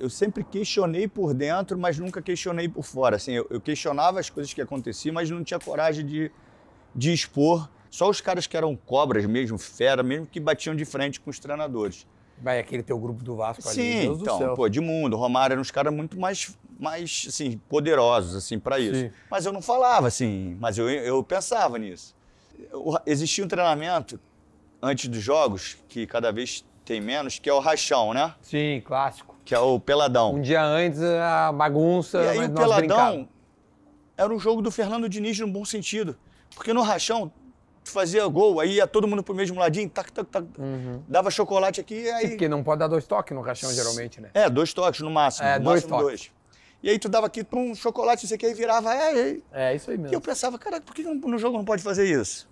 eu sempre questionei por dentro, mas nunca questionei por fora. Assim, eu, eu questionava as coisas que aconteciam, mas não tinha coragem de, de expor. Só os caras que eram cobras mesmo, fera mesmo, que batiam de frente com os treinadores. Vai aquele teu grupo do Vasco Sim, ali, Deus então, pô, de mundo, Romário eram uns caras muito mais, mais assim, poderosos, assim, para isso. Sim. Mas eu não falava, assim, mas eu, eu pensava nisso. Eu, existia um treinamento antes dos jogos que cada vez tem menos, que é o rachão, né? Sim, clássico. Que é o peladão. Um dia antes a bagunça. E aí o peladão brincava. era um jogo do Fernando Diniz no bom sentido. Porque no rachão, tu fazia gol, aí ia todo mundo pro mesmo ladinho, tac, tac, tac. Uhum. Dava chocolate aqui aí. porque não pode dar dois toques no rachão, geralmente, né? É, dois toques no máximo. É, no dois máximo toques. dois. E aí tu dava aqui pra um chocolate, não sei o que, aí virava, é, é. É, isso aí mesmo. E eu pensava, cara, por que no jogo não pode fazer isso?